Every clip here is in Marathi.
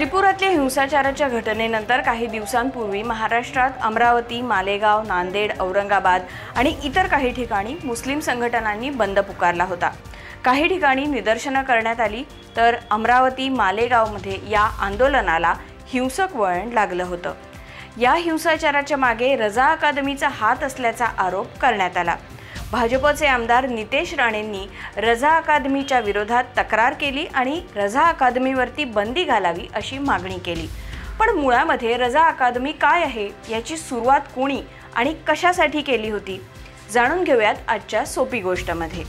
त्रिपुरातल्या हिंसाचाराच्या घटनेनंतर काही दिवसांपूर्वी महाराष्ट्रात अमरावती मालेगाव नांदेड औरंगाबाद आणि इतर काही ठिकाणी मुस्लिम संघटनांनी बंद पुकारला होता काही ठिकाणी निदर्शनं करण्यात आली तर अमरावती मालेगावमध्ये या आंदोलनाला हिंसक वळण लागलं होतं या हिंसाचाराच्या मागे रजा अकादमीचा हात असल्याचा आरोप करण्यात आला भाजपचे आमदार नितेश राणेंनी रझा अकादमीच्या विरोधात तक्रार केली आणि रझा अकादमीवरती बंदी घालावी अशी मागणी केली पण मुळामध्ये रजा अकादमी काय आहे याची सुरुवात कोणी आणि कशासाठी केली होती जाणून घेऊयात आजच्या सोपी गोष्टमध्ये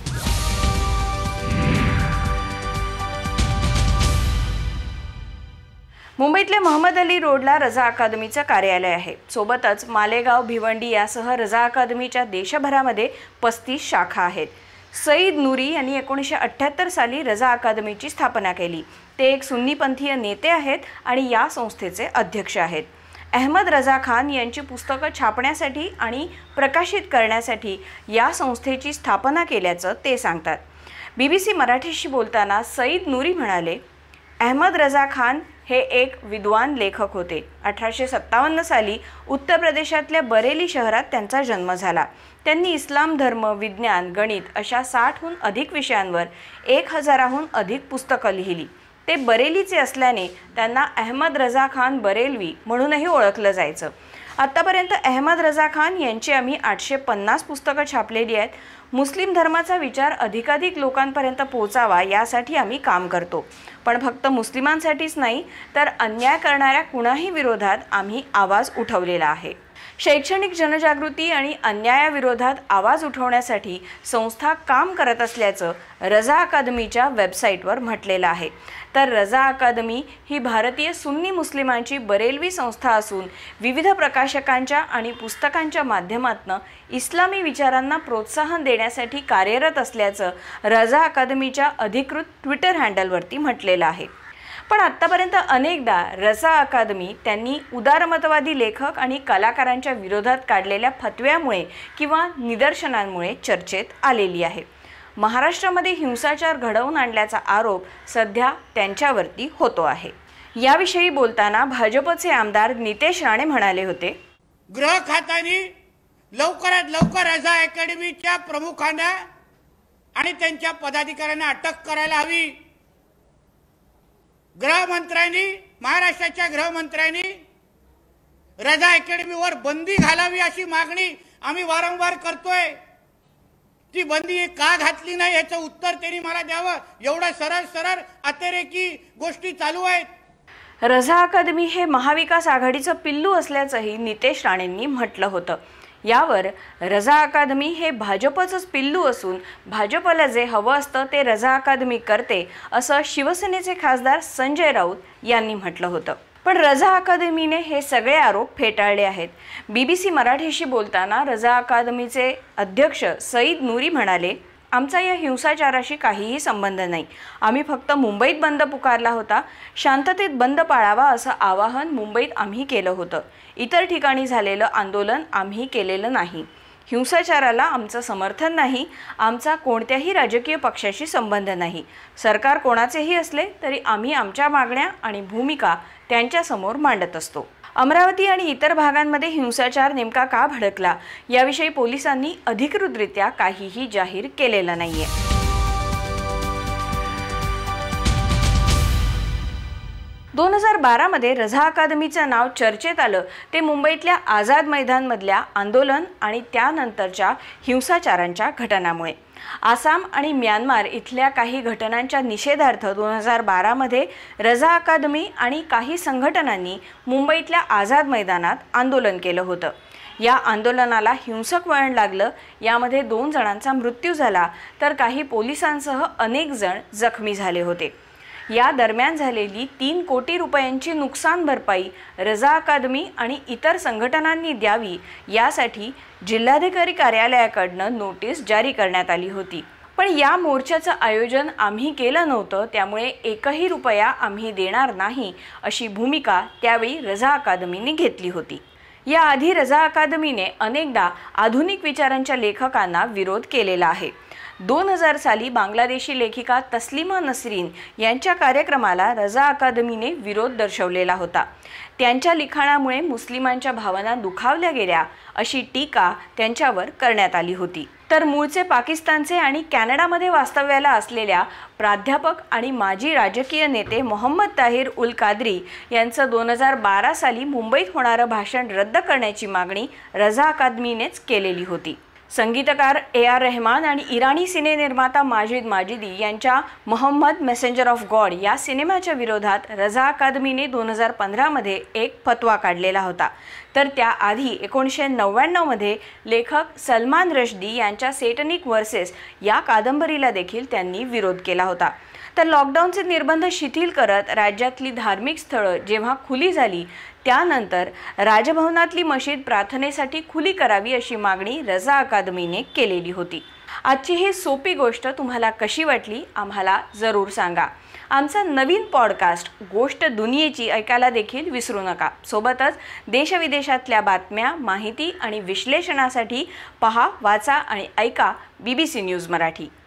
मुंबईतले महम्मद अली रोडला रजा अकादमीचं कार्यालय आहे सोबतच मालेगाव भिवंडी यासह रझा अकादमीच्या देशभरामध्ये पस्तीस शाखा आहेत सईद नूरी यांनी एकोणीसशे अठ्ठ्याहत्तर साली रजा अकादमीची स्थापना केली ते एक सुन्नीपंथीय नेते आहेत आणि या संस्थेचे अध्यक्ष आहेत अहमद रझा खान यांची पुस्तकं छापण्यासाठी आणि प्रकाशित करण्यासाठी या संस्थेची स्थापना केल्याचं ते सांगतात बी बी सी मराठीशी बोलताना सईद नूरी म्हणाले अहमद रझा खान हे एक विद्वान लेखक होते अठराशे सत्तावन्न साली उत्तर प्रदेशातल्या बरेली शहरात त्यांचा जन्म झाला त्यांनी इस्लाम धर्म विज्ञान गणित अशा साठहून अधिक विषयांवर एक हजाराहून अधिक पुस्तकं लिहिली ते बरेलीचे असल्याने त्यांना अहमद रजा खान बरेलवी म्हणूनही ओळखलं जायचं आत्तापर्यंत अहमद रजा खान यांची आम्ही आठशे पन्नास पुस्तकं छापलेली आहेत मुस्लिम धर्माचा विचार अधिकाधिक लोकांपर्यंत पोहोचावा यासाठी आम्ही काम करतो पण फक्त मुस्लिमांसाठीच नाही तर अन्याय करणाऱ्या कुणाही विरोधात आम्ही आवाज उठवलेला आहे शैक्षणिक जनजागृती आणि अन्यायाविरोधात आवाज उठवण्यासाठी संस्था काम करत असल्याचं रजा अकादमीच्या वेबसाईटवर म्हटलेलं आहे तर रजा अकादमी ही भारतीय सुन्नी मुस्लिमांची बरेलवी संस्था असून विविध प्रकाशकांच्या आणि पुस्तकांच्या माध्यमातून इस्लामी विचारांना प्रोत्साहन देण्यासाठी कार्यरत असल्याचं रजा अकादमीच्या अधिकृत ट्विटर हँडलवरती म्हटलेलं आहे पण आत्तापर्यंत अनेकदा रसा अकादमी त्यांनी उदारमतवादी लेखक आणि कलाकारांच्या विरोधात काढलेल्या फतव्यामुळे किंवा निदर्शनांमुळे चर्चेत आलेली आहे महाराष्ट्रामध्ये हिंसाचार घडवून आणल्याचा आरोप सध्या त्यांच्यावरती होतो आहे याविषयी बोलताना भाजपचे आमदार नितेश राणे म्हणाले होते गृह खात्याने लवकरात लवकर रझा अकॅडमीच्या प्रमुखांना आणि त्यांच्या पदाधिकाऱ्यांना अटक करायला हवी गृहमंत्र्यांनी महाराष्ट्राच्या गृहमंत्र्यांनी रजा अकॅडमीवर बंदी घालावी अशी मागणी आम्ही वारंवार करतोय ती बंदी का घातली नाही याचं उत्तर त्यांनी मला द्यावं एवढं सरळ सरळ अतिरेकी गोष्टी चालू आहेत रझा अकादमी हे महाविकास आघाडीचं पिल्लू असल्याचंही नितेश राणेंनी म्हटलं होतं यावर रजा अकादमी हे भाजपचंच पिल्लू असून भाजपला जे हवं असतं ते रजा अकादमी करते असं शिवसेनेचे खासदार संजय राऊत यांनी म्हटलं होतं पण रझा अकादमीने हे सगळे आरोप फेटाळले आहेत बी बी सी मराठीशी बोलताना रझा अकादमीचे अध्यक्ष सईद नूरी म्हणाले आमचा या हिंसाचाराशी काहीही संबंध नाही आम्ही फक्त मुंबईत बंद पुकारला होता शांततेत बंद पाळावा असं आवाहन मुंबईत आम्ही केलं होतं इतर ठिकाणी झालेलं आंदोलन आम्ही केलेलं नाही हिंसाचाराला आमचं समर्थन नाही आमचा कोणत्याही राजकीय पक्षाशी संबंध नाही सरकार कोणाचेही असले तरी आम्ही आमच्या मागण्या आणि भूमिका त्यांच्यासमोर मांडत असतो अमरावती आणि इतर भागांमध्ये हिंसाचार नेमका का भडकला याविषयी पोलिसांनी अधिकृतरित्या काहीही जाहीर केलेलं नाहीये दोन हजार बारामध्ये रझा अकादमीचं नाव चर्चेत आलं ते मुंबईतल्या आझाद मैदानमधल्या आंदोलन आणि त्यानंतरच्या हिंसाचारांच्या घटनामुळे आसाम आणि म्यानमार इथल्या काही घटनांच्या निषेधार्थ दोन हजार बारामध्ये रजा अकादमी आणि काही संघटनांनी मुंबईतल्या आझाद मैदानात आंदोलन केलं होतं या आंदोलनाला हिंसक वळण लागलं यामध्ये दोन जणांचा मृत्यू झाला तर काही पोलिसांसह अनेक जण जखमी झाले होते या दरम्यान झालेली तीन कोटी रुपयांची नुकसान भरपाई रजा अकादमी आणि इतर संघटनांनी द्यावी यासाठी जिल्हाधिकारी कार्यालयाकडनं नोटीस जारी करण्यात आली होती पण या मोर्चाचं आयोजन आम्ही केलं नव्हतं त्यामुळे एकही रुपया आम्ही देणार नाही अशी भूमिका त्यावेळी रजा अकादमीने घेतली होती याआधी रजा अकादमीने अनेकदा आधुनिक विचारांच्या लेखकांना विरोध केलेला आहे दोन हजार साली बांगलादेशी लेखिका तस्लिमा नसरीन यांच्या कार्यक्रमाला रजा अकादमीने विरोध दर्शवलेला होता त्यांच्या लिखाणामुळे मुस्लिमांच्या भावना दुखावल्या गेल्या अशी टीका त्यांच्यावर करण्यात आली होती तर मूळचे पाकिस्तानचे आणि कॅनडामध्ये वास्तव्याला असलेल्या प्राध्यापक आणि माजी राजकीय नेते मोहम्मद ताहिर उल कादरी यांचं दोन हजार बारा साली मुंबईत होणारं भाषण रद्द करण्याची मागणी रझा अकादमीनेच केलेली होती संगीतकार ए आर रहमान आणि इराणी सिनेनिर्माता माजिद माजिदी यांच्या मोहम्मद मेसेंजर ऑफ गॉड या सिनेमाच्या विरोधात रझा अकादमीने दोन हजार पंधरामध्ये एक फतवा काढलेला होता तर त्याआधी एकोणीसशे नव्याण्णवमध्ये लेखक सलमान रश्दी यांच्या सेटनिक वर्सेस या कादंबरीला देखील त्यांनी विरोध केला होता तर लॉकडाऊनचे निर्बंध शिथिल करत राज्यातली धार्मिक स्थळं जेव्हा खुली झाली त्यानंतर राजभवनातली मशीद प्रार्थनेसाठी खुली करावी अशी मागणी रजा अकादमीने केलेली होती आजची ही सोपी गोष्ट तुम्हाला कशी वाटली आम्हाला जरूर सांगा आमचा नवीन पॉडकास्ट गोष्ट दुनियेची ऐकायला देखील विसरू नका सोबतच देशविदेशातल्या बातम्या माहिती आणि विश्लेषणासाठी पहा वाचा आणि ऐका B B C news Marathi